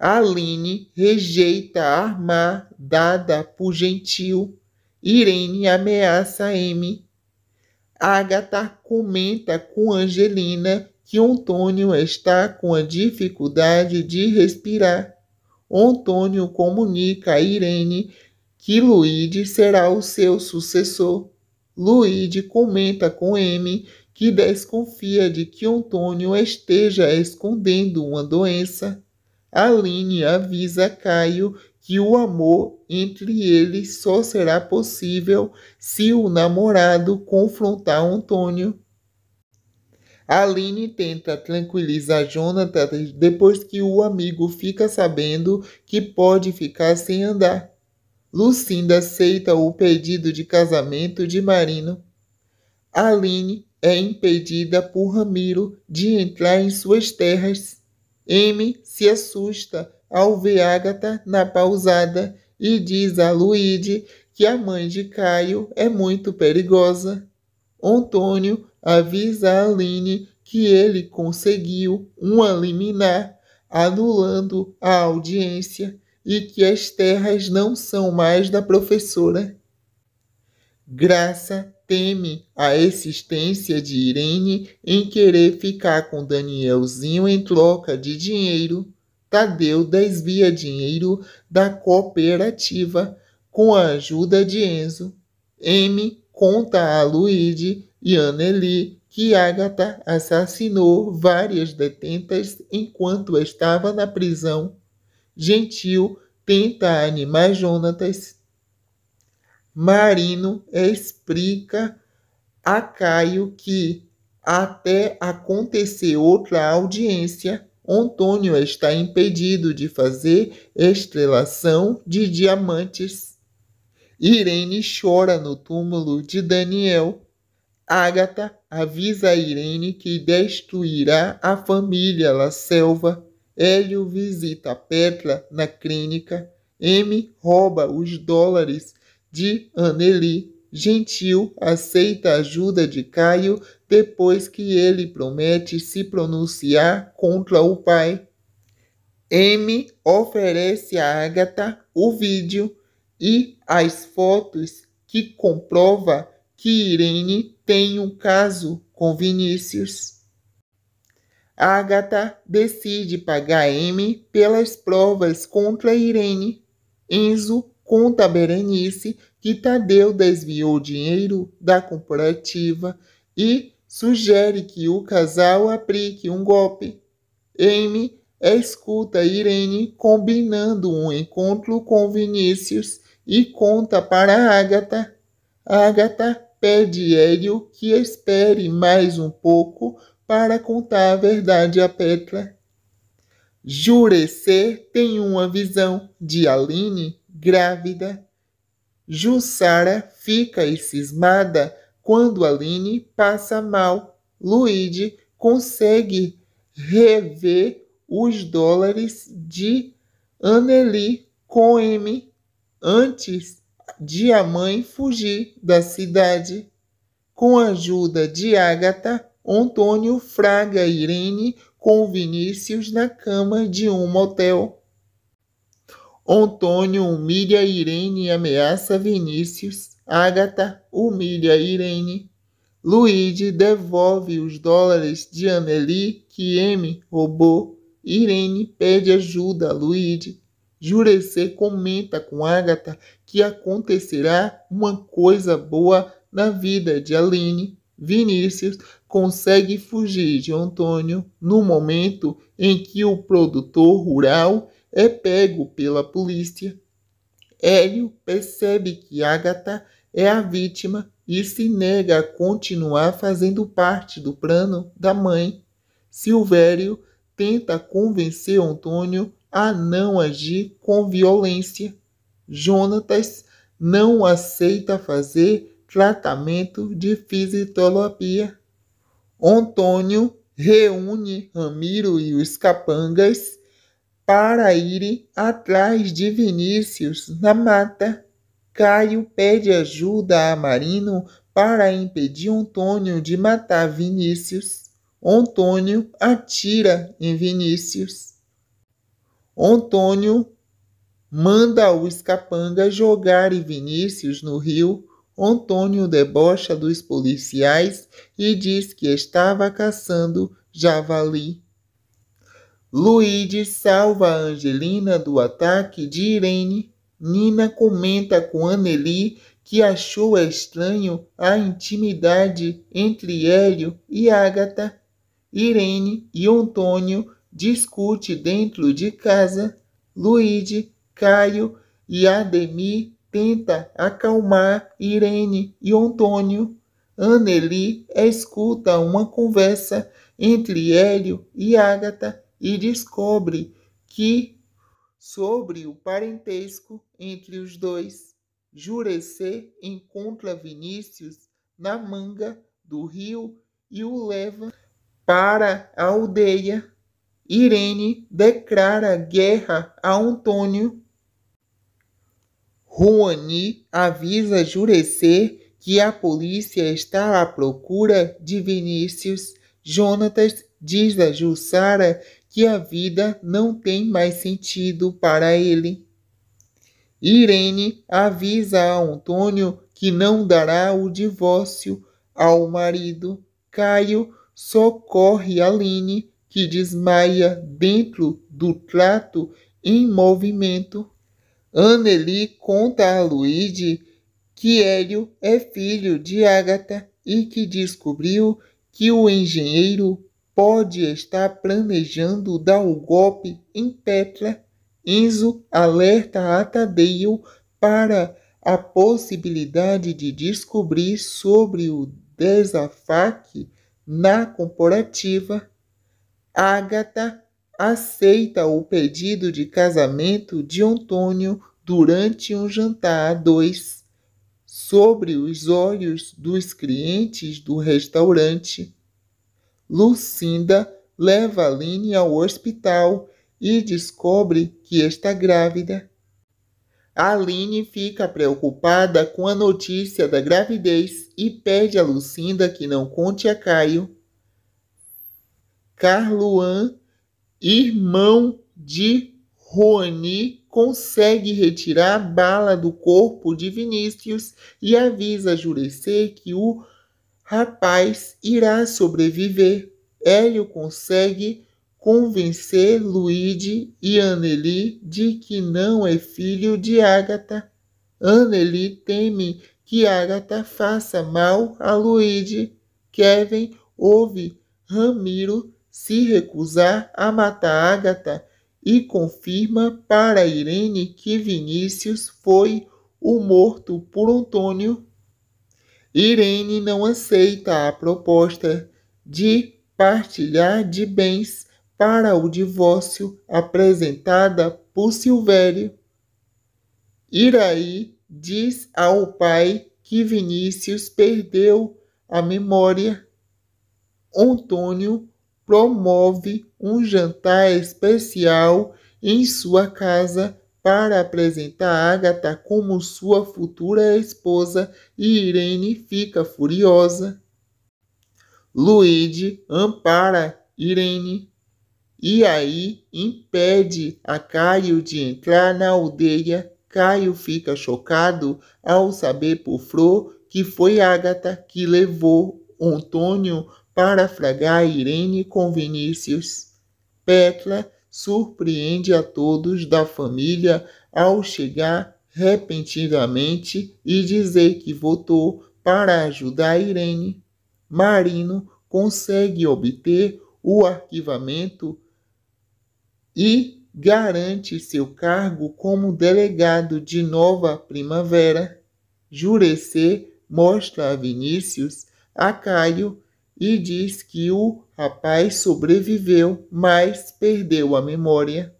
Aline rejeita armar dada por gentil. Irene ameaça M. Agatha comenta com Angelina que Antônio está com a dificuldade de respirar. Antônio comunica a Irene que Luíde será o seu sucessor. Luíde comenta com M que desconfia de que Antônio esteja escondendo uma doença. Aline avisa Caio que o amor entre eles só será possível se o namorado confrontar Antônio. Aline tenta tranquilizar Jonathan depois que o amigo fica sabendo que pode ficar sem andar. Lucinda aceita o pedido de casamento de Marino. Aline é impedida por Ramiro de entrar em suas terras. M se assusta ao ver Agatha na pausada e diz a Luíde que a mãe de Caio é muito perigosa. Antônio avisa a Aline que ele conseguiu uma liminar anulando a audiência e que as terras não são mais da professora. Graça teme a existência de Irene em querer ficar com Danielzinho em troca de dinheiro. Tadeu desvia dinheiro da cooperativa com a ajuda de Enzo. M conta a Luíde e Anneli que Agatha assassinou várias detentas enquanto estava na prisão. Gentil tenta animar Jonatas Marino explica a Caio que, até acontecer outra audiência, Antônio está impedido de fazer estrelação de diamantes. Irene chora no túmulo de Daniel. Ágata avisa a Irene que destruirá a família La Selva. Hélio visita Petra na clínica. M rouba os dólares de Anneli. Gentil aceita a ajuda de Caio depois que ele promete se pronunciar contra o pai. M oferece a Agatha o vídeo e as fotos que comprova que Irene tem um caso com Vinícius. Agatha decide pagar M pelas provas contra Irene. Enzo conta a Berenice que Tadeu desviou o dinheiro da corporativa e sugere que o casal aplique um golpe. Amy escuta Irene combinando um encontro com Vinícius e conta para Agatha. Agatha pede Hélio que espere mais um pouco para contar a verdade a Petra. Jurecer tem uma visão de Aline grávida. Jussara fica escismada quando Aline passa mal. Luíde consegue rever os dólares de Anneli com M antes de a mãe fugir da cidade. Com a ajuda de Agatha, Antônio fraga Irene com Vinícius na cama de um motel. Antônio humilha Irene e ameaça Vinícius. Ágata humilha Irene. Luíde devolve os dólares de Anneli que M roubou. Irene pede ajuda a Luíde. Jurecê comenta com Ágata que acontecerá uma coisa boa na vida de Aline. Vinícius consegue fugir de Antônio no momento em que o produtor rural é pego pela polícia. Hélio percebe que Agatha é a vítima e se nega a continuar fazendo parte do plano da mãe. Silvério tenta convencer Antônio a não agir com violência. Jonatas não aceita fazer tratamento de fisioterapia. Antônio reúne Ramiro e os capangas para irem atrás de Vinícius na mata. Caio pede ajuda a Marino para impedir Antônio de matar Vinícius. Antônio atira em Vinícius. Antônio manda os capangas jogarem Vinícius no rio. Antônio debocha dos policiais e diz que estava caçando javali. Luíde salva a Angelina do ataque de Irene. Nina comenta com Anneli que achou estranho a intimidade entre Hélio e Ágata. Irene e Antônio discutem dentro de casa. Luíde, Caio e Ademir tenta acalmar Irene e Antônio. Anneli escuta uma conversa entre Hélio e Ágata e descobre que sobre o parentesco entre os dois, Jurecê encontra Vinícius na manga do rio e o leva para a aldeia. Irene declara guerra a Antônio. Juani avisa Jurecê que a polícia está à procura de Vinícius. Jonatas diz a Jussara que a vida não tem mais sentido para ele. Irene avisa a Antônio que não dará o divórcio ao marido. Caio socorre Aline, que desmaia dentro do trato em movimento. Anneli conta a Luigi que Hélio é filho de Agatha e que descobriu que o engenheiro pode estar planejando dar o golpe em Petra. Enzo alerta a Tadeu para a possibilidade de descobrir sobre o desafaque na corporativa. Agatha aceita o pedido de casamento de Antônio durante um jantar a dois, sobre os olhos dos clientes do restaurante. Lucinda leva Aline ao hospital e descobre que está grávida. Aline fica preocupada com a notícia da gravidez e pede a Lucinda que não conte a Caio. Carluan, irmão de Rony, consegue retirar a bala do corpo de Vinícius e avisa Jurecer que o Rapaz irá sobreviver. Hélio consegue convencer Luigi e Anneli de que não é filho de Agatha. Anneli teme que Agatha faça mal a Luigi. Kevin ouve Ramiro se recusar a matar Agatha e confirma para Irene que Vinícius foi o morto por Antônio Irene não aceita a proposta de partilhar de bens para o divórcio apresentada por Silvério. Iraí diz ao pai que Vinícius perdeu a memória. Antônio promove um jantar especial em sua casa para apresentar Agatha como sua futura esposa e Irene fica furiosa. Luigi ampara Irene e aí impede a Caio de entrar na aldeia. Caio fica chocado ao saber por Fro que foi Agatha que levou Antônio para fragar Irene com Vinícius. Petra surpreende a todos da família ao chegar repentinamente e dizer que votou para ajudar Irene. Marino consegue obter o arquivamento e garante seu cargo como delegado de Nova Primavera. Jurecê mostra a Vinícius, a Caio e diz que o rapaz sobreviveu, mas perdeu a memória.